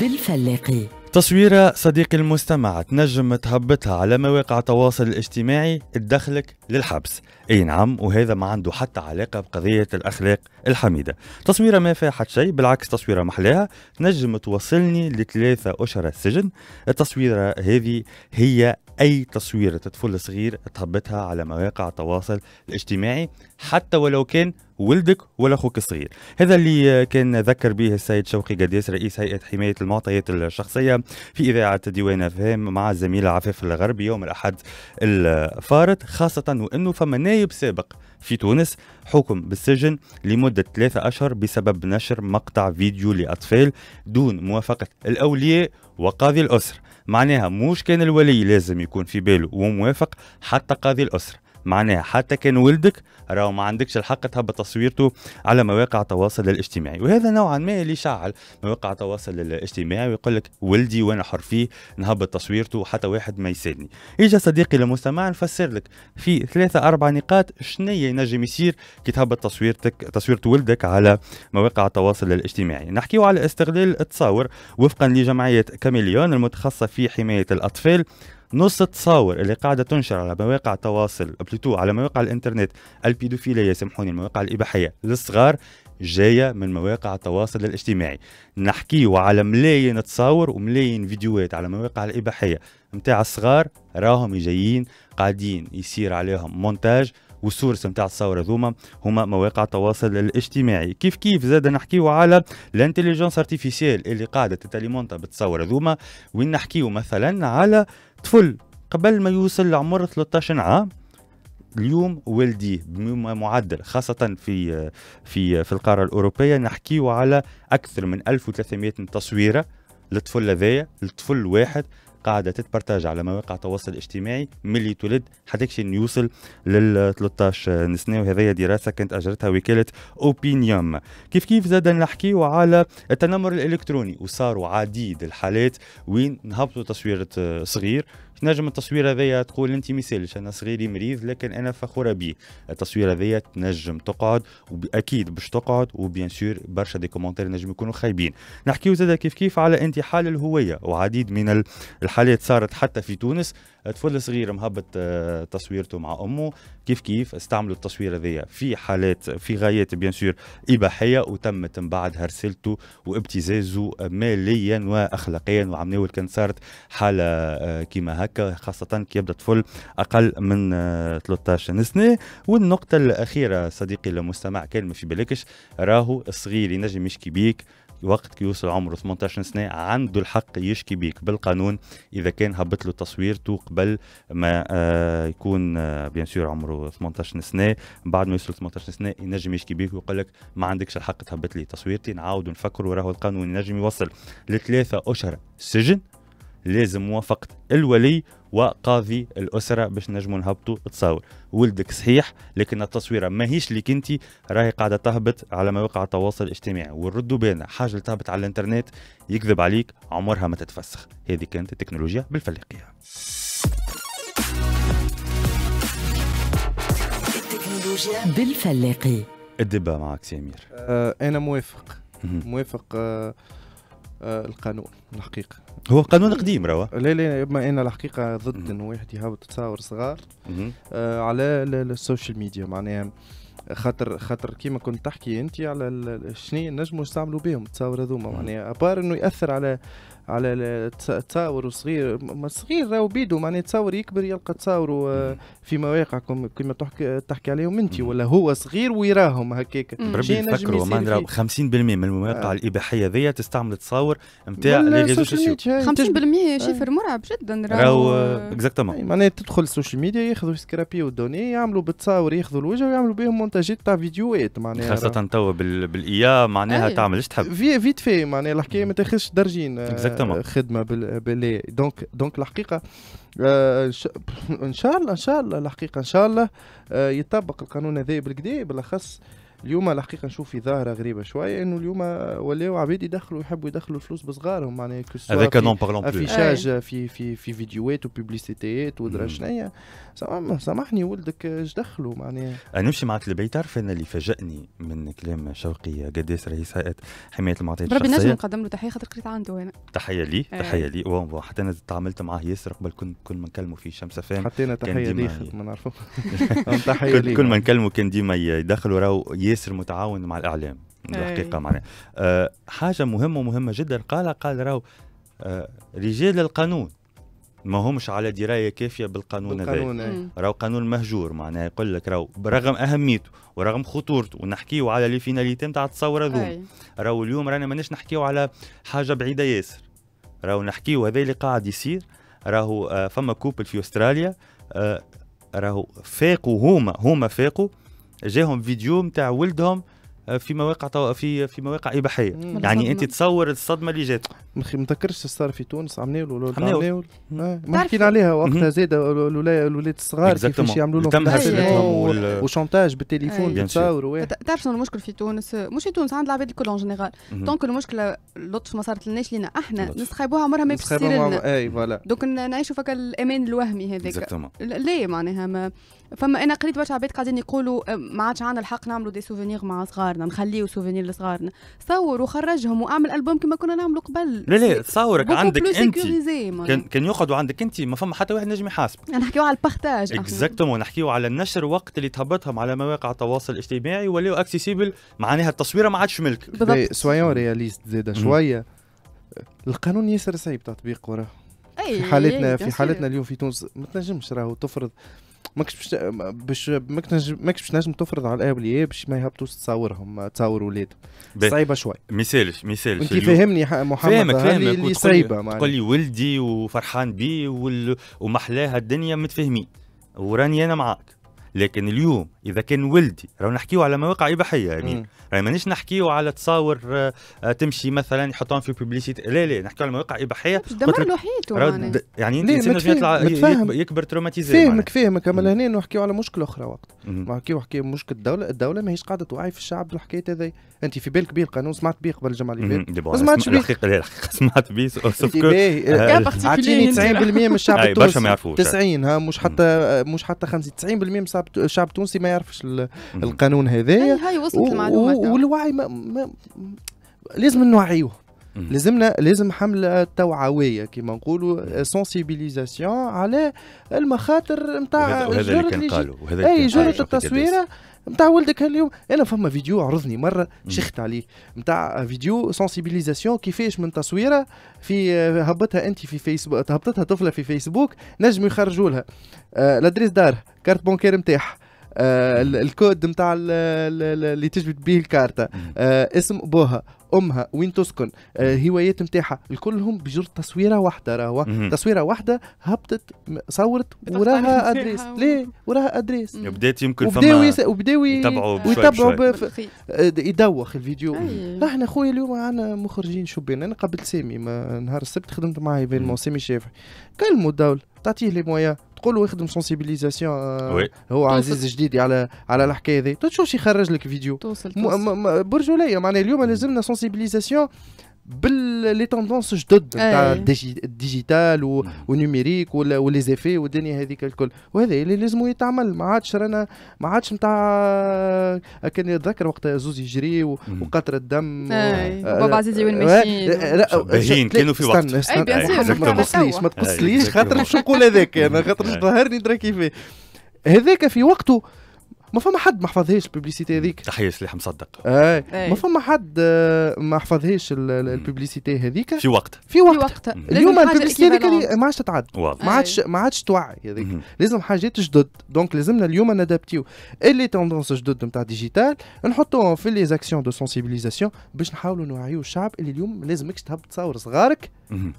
بالفلاقي تصويرة صديقي المستمع تنجم تهبطها على مواقع التواصل الاجتماعي تدخلك للحبس اي نعم وهذا ما عنده حتى علاقة بقضية الأخلاق الحميدة تصويرة ما فيها حتى شيء بالعكس تصويرة محلاها تنجم توصلني لثلاثة أشهر السجن التصويرة هذه هي أي تصويرة طفل صغير تهبطها على مواقع التواصل الاجتماعي حتى ولو كان ولدك ولا اخوك الصغير هذا اللي كان ذكر به السيد شوقي قديس رئيس هيئه حمايه المعطيات الشخصيه في اذاعه ديوان فهم مع الزميل عفاف الغربي يوم الاحد الفارط خاصه وانه فما نايب سابق في تونس حكم بالسجن لمده ثلاثة اشهر بسبب نشر مقطع فيديو لاطفال دون موافقه الاولياء وقاضي الاسر معناها موش كان الولي لازم يكون في باله وموافق حتى قاضي الأسرة معناه حتى كان ولدك راهو ما عندكش الحق تهبط تصويرته على مواقع التواصل الاجتماعي وهذا نوعا ما اللي يشعل مواقع التواصل الاجتماعي ويقول لك ولدي وانا حر فيه نهبط تصويرته حتى واحد ما يسالني اجا صديقي المستمع نفسر لك في ثلاثة أربع نقاط شنية ينجم يصير كي تهبط تصويرتك تصويرة ولدك على مواقع التواصل الاجتماعي نحكيو على استغلال التصاور وفقا لجمعية كاميليون المتخصصة في حماية الأطفال نص التصاور اللي قاعده تنشر على مواقع التواصل بلوتو على مواقع الانترنت البيدوفيليا سامحوني المواقع الاباحيه للصغار جايه من مواقع التواصل الاجتماعي نحكيو على ملايين تصاور وملايين فيديوهات على مواقع الاباحيه متاع الصغار راهم جايين قاعدين يصير عليهم مونتاج والسورس نتاع الثوره ذوما هما مواقع التواصل الاجتماعي كيف كيف زاد نحكيو على الانتليجنس ارتيفيسيال اللي قاعده تتليمونتا بتصور ذوما وين نحكيو مثلا على طفل قبل ما يوصل لعمر 13 عام اليوم والديه بمعدل خاصة في في في القارة الأوروبية نحكيو على أكثر من 1300 تصويرة للطفل هذايا لطفل واحد قاعده تتبرتاج على مواقع التواصل الاجتماعي ملي تولد حتى يوصل لل 13 سنه وهذه دراسه كانت اجرتها وكاله اوبينيوم كيف كيف زاد نحكيو على التنمر الالكتروني وصاروا عديد الحالات وين نهبطوا تصوير صغير تنجم التصوير هذايا تقول انت مثالش انا صغيري مريض لكن انا فخوره بيه التصوير هذايا تنجم تقعد واكيد باش تقعد وبيان سور برشا دي كومونتير نجم يكونوا خايبين نحكيو زاد كيف كيف على انتحال الهويه وعديد من الحالات صارت حتى في تونس طفل صغير مهبط آه، تصويرته مع امه كيف كيف استعملوا التصوير هذايا في حالات في غايات بيان سور اباحيه وتمت من بعد هرسلته وابتزازه ماليا واخلاقيا وعملوا كان صارت حاله آه، كيما هكا خاصه كي يبدا طفل اقل من 13 آه، سنه والنقطه الاخيره صديقي المستمع كان ما في بالكش راهو الصغير ينجم يشكي بيك وقت يوصل عمره 18 سنه عنده الحق يشكي بيك بالقانون اذا كان هبط له تصويرته قبل ما آه، يكون بيان آه، سور عمره 18 سنه بعد ما يوصل 18 سنه ينجم يشكي بيك ويقول لك ما عندكش الحق تهبط لي تصويرتي نعاود نفكر راهو القانون ينجم يوصل لثلاثه اشهر سجن لازم موافقه الولي وقاضي الاسره باش نجموا نهبطوا تصاور ولدك صحيح لكن التصويره ماهيش ليك انت راهي قاعده تهبط على مواقع التواصل الاجتماعي والردوا بالنا حاجه اللي تهبط على الانترنت يكذب عليك عمرها ما تتفسخ هذه كانت التكنولوجيا بالفلقيه بالفلاقي الدبا معك سمير آه انا موافق موافق آه آه، القانون الحقيقه هو قانون قديم روا لا لا بما ان الحقيقه ضد انه واحد يهبط تصاور صغار آه، على السوشيال ميديا معناها خاطر خاطر كيما كنت تحكي انت على شنو نجموا يستعملوا بهم التصاور هذوما معناها ابار انه ياثر على على التصاور صغير صغير راهو بيدو معناه تصاور يكبر يلقى تصاوروا في مواقعكم كما تحكي تحكي عليهم انت ولا هو صغير ويراهم هكاك بربي نفكروا معناها 50% من المواقع آه. الاباحيه ذي تستعمل تصاور نتاع لي ريزو سوسيو 50% شيفر مرعب جدا راهو اكزاكتومون معناه تدخل السوشيال ميديا ياخذوا سكرابي ودوني يعملوا بالتصاور ياخذوا الوجه ويعملوا بهم مونتاجات تاع فيديوهات معناها خاصه توا بالايا معناها تعمل ايش تحب فيت في معناها الحكايه ما تاخذش درجين خدمه باللي دونك دونك الحقيقه آه، ان شاء الله ان شاء الله الحقيقه ان شاء الله آه، يطبق القانون هذا بالكدي بالاخص اليوم الحقيقه نشوف في ظاهره غريبه شويه انه اليوم ولاو عباد يدخلوا يحبوا يدخلوا فلوس بصغارهم معناها هذاك نون بارلون افيشاج في في في فيديوهات وبيبليسيتيات ودرا شنيا سامحني ولدك اش دخلوا معناها نمشي معك لبيت تعرف انا اللي فاجئني من كلام شوقي قداس رئيس هيئه حمايه المعطيات الشخصيه ربي نجم نقدم له تحيه خاطر قريت عنده انا تحيه لي آه. تحيه لي حتى انا تعاملت معاه ياسر قبل كل كل ما نكلمه في شمس فهم حطينا تحيه لي ما نعرفوش تحيه لي كل ما نكلمه كان ديما يدخلوا راهو ياسر متعاون مع الاعلام الحقيقه إيه. معناها أه حاجه مهمه ومهمه جدا قالها قال راهو أه رجال القانون ما همش على درايه كافيه بالقانون هذا إيه. راهو قانون مهجور معناها يقول لك راهو برغم اهميته ورغم خطورته ونحكيو على لي فيناليتي نتاع التصور هذوما إيه. راهو اليوم رانا ماناش نحكيو على حاجه بعيده ياسر راهو نحكيو هذا اللي قاعد يصير راهو آه، فما كوبل في استراليا آه، راهو فاقوا هما هما فاقوا جاهم فيديو نتاع ولدهم آه، في مواقع طو... في في مواقع اباحيه يعني انت تصور الصدمه اللي جات مخي ما تذكرش صار في تونس عمناو ما حكينا عليها وقتها زاد الاولاد الصغار كيفاش يعملوا لهم وشونتاج بالتليفون تصوروا تعرف شنو المشكل في تونس مش في تونس عند العباد الكل اون جينيرال دونك المشكله لطف ما صارت لناش لينا احنا نسخيبوها عمرها ما يصير لنا اي فوالا دونك نعيشوا فك الامان الوهمي هذاك لا معناها فما انا قريت برشا عباد قاعدين يقولوا ما عادش عندنا الحق نعملوا دي سوفينير مع صغارنا نخليو سوفينير لصغارنا صور وخرجهم واعمل البوم كما كنا نعملوا قبل لا لا تصورك عندك انت كان, كان يقعدوا عندك انت ما فما حتى واحد نجم يحاسب نحكيو على البارتاج اكزاكتومون نحكيو على النشر وقت اللي تهبطهم على مواقع التواصل الاجتماعي ولاو اكسيسيبل معناها التصويره ما عادش ملك سويون رياليست زاده شويه القانون ياسر صعيب تطبيقه راه في حالتنا في حالتنا اليوم في تونس ما تنجمش راهو تفرض ماكش باش ماكش باش تنجم نجم تفرض على الاولياء باش ما يهبطوش تصاورهم آه، تصاور ولادهم صعيبه شوي ما يسالش ما يسالش انت فهمني محمد فاهمك فاهمك اللي صعيبه تقول لي ولدي وفرحان بيه ومحلاها الدنيا متفاهمين وراني انا معاك لكن اليوم اذا كان ولدي راهو نحكيو على مواقع اباحيه يعني يعني مانيش نحكيو على تصاور آه، آه، تمشي مثلا يحطوهم في بوبليسيتي لا لا نحكيو على مواقع اباحيه دمر له حياته يعني انت يطلع يكبر تروماتيزي فاهمك فاهمك اما لهنا نحكيو على مشكله اخرى وقت نحكيو نحكيو مشكل الدوله الدوله ماهيش قاعده توعي في الشعب بالحكايه هذه انت في بالك بيه القانون سمعت بيه قبل الجمعه اللي فاتت ما سمعتش بيه الحقيقه سمعت بيه سوف اعطيني آه، 90% من الشعب التونسي 90 ها مش حتى مش حتى 50 90% من الشعب الشعب الشعب التونسي ما يعرفش القانون هذا هاي هاي وصلت و... المعلومه نعم. والوعي ما ما لازم نوعيوه لازمنا لازم حمله توعويه كما نقولوا سونسيبيليزاسيون euh, على المخاطر نتاع جرة وهذا اللي قالوا وهذا اي جرة التصويره نتاع ولدك اليوم انا فما فيديو عرضني مره شخت عليه نتاع فيديو سونسيبيليزاسيون كيفاش من تصويره في آه، هبطها انت في فيسبوك هبطتها طفله في فيسبوك نجموا يخرجوا لها آه، لادريس دارها كارت بونكير نتاعها آه الكود نتاع اللي تجبد به الكارتة آه اسم بوها امها وين تسكن آه، هوايات نتاعها الكلهم بجر تصويره واحده راهو تصويره واحده هبطت صورت وراها ادريس ليه وراها ادريس بدات يمكن فما وبداو يتبعوا ويتبعوا آه، يدوخ الفيديو احنا خويا اليوم عندنا مخرجين شبان انا قبل سامي نهار السبت خدمت معاه ايفينمون سامي شافعي كلموا الدوله تعطيه لي مويا نقولوا يخدم سونسيبيليزاسيون آه، هو عزيز جديد على على الحكايه تو تشوف يخرج لك فيديو توصل, توصل. برجوليه معناها اليوم لازمنا سونسيبيليزاسيون بال لي توندونس جدد نتاع ديجيتال ونيميريك ولي زيفي والدنيا هذيك الكل وهذا اللي لازم يتعمل ما عادش رانا ما عادش نتاع كان يتذكر وقتها زوز يجري وقطر الدم بابا عزيزي وين ماشيين كانوا في وقت ما تقصليش ما تقصليش خاطر باش نقول هذاك انا خاطر باش ظهرني درا كيفاه هذاك في وقته ما فما حد ما حفظهاش الببليسيتي هذيك تحيه سلاح مصدق اي إيه. ما فما حد آه، ما حفظهاش الببليسيتي هذيك في وقت في وقت اليوم الببليسيتي هذيك ما عادش تتعد ما عادش ما عادش توعي هذيك لازم حاجات جدد دونك لازمنا اليوم نادابتيو إيه اللي توندونس جدد نتاع ديجيتال نحطوهم في لي زاكسيون دو سونسيبيليزاسيون باش نحاولوا نوعيو الشعب اللي اليوم لازمكش تهبط تصور صغارك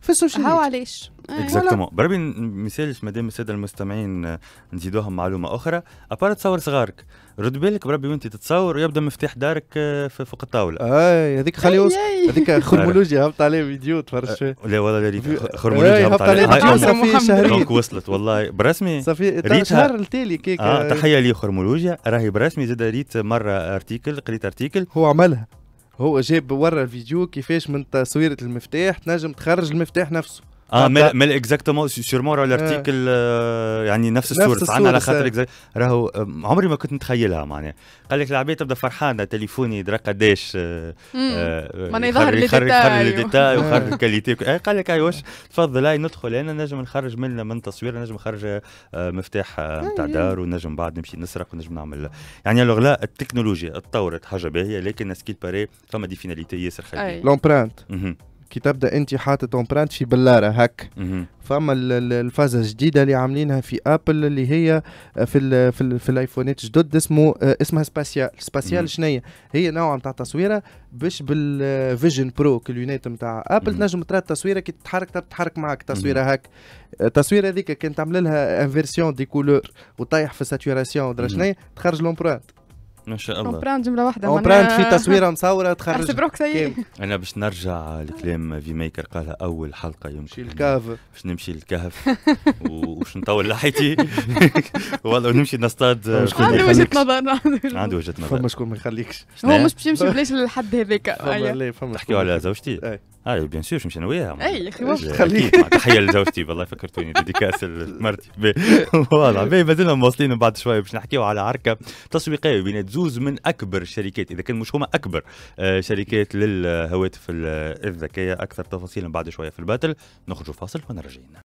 في السوشيال هاو علاش اكزاكتومون إيه. بربي مثال مادام الساده المستمعين آه، نزيدوهم معلومه اخرى ابار تصور صغارك رد بالك بربي وانت تتصور يبدا مفتاح دارك آه، في فوق الطاوله اي هذيك خليه هذيك خرمولوجيا هبط عليه فيديو تفرجت فيه آه، لا والله لا خرمولوجيا هبط عليه صافي شهرين دونك وصلت والله برسمي صافي شهر التالي كيك اه تحيه لي خرمولوجيا راهي برسمي زاد ريت مره ارتيكل قريت ارتيكل هو عملها هو جاب ورا الفيديو كيفاش من تصويره المفتاح تنجم تخرج المفتاح نفسه اه مال مال اكزاكتومون سيرمون راه الارتيكل يعني نفس السورس عندنا على خاطر راهو آه، عمري ما كنت نتخيلها معناها قال لك العباد تبدا فرحانه تليفوني درا قداش آه، آه، معناها يظهر لي ديتاي لي ديتاي ويخرج الكاليتي قال لك واش أيوة، تفضل هاي ندخل انا نجم نخرج من من تصوير نجم نخرج مفتاح نتاع أيوة. دار ونجم بعد نمشي نسرق ونجم نعمل يعني الوغ لا التكنولوجيا تطورت حاجه باهيه لكن سكيل باري فما دي فيناليتي ياسر خايبين لومبرانت كي تبدا انت حاطط امبرانت في بلاره هك فما الفازه الجديده اللي عاملينها في ابل اللي هي آه، في الـ في, في الايفونات جدد اسمه آه، اسمها سباسيال سباسيال شنو هي نوع نتاع تصويره باش بالفيجن برو كليونات نتاع ابل تنجم ترى التصويره كي تتحرك تتحرك معك تصويره هك التصويره آه، هذيك كان تعمل لها انفيرسيون دي كولور وطايح في ساتوراسيون درا شنو تخرج لومبرانت ما شاء الله براند جمله واحده اون براند في تصويره مصوره تخرج اعتبروك انا باش نرجع لكلام في ميكر قالها اول حلقه يمشي الكهف باش نمشي للكهف وش نطول لحيتي والله نمشي نصطاد عنده وجهه نظر عنده وجهه نظر فما شكون ما يخليكش هو مش باش يمشي بلاش للحد هذاك أيوة. تحكيو على زوجتي اي بيان سور نمشي انا وياها اي اخي خليك تحيه لزوجتي والله فكرتوني ديديكاس مرتي واضح مازلنا مواصلين بعد شويه باش نحكيو على عركه تسويقيه بين زوز من اكبر الشركات اذا كان مش هما اكبر آه، شركات للهواتف الذكيه اكثر تفاصيلا بعد شويه في الباتل نخرجوا فاصل ونرجعين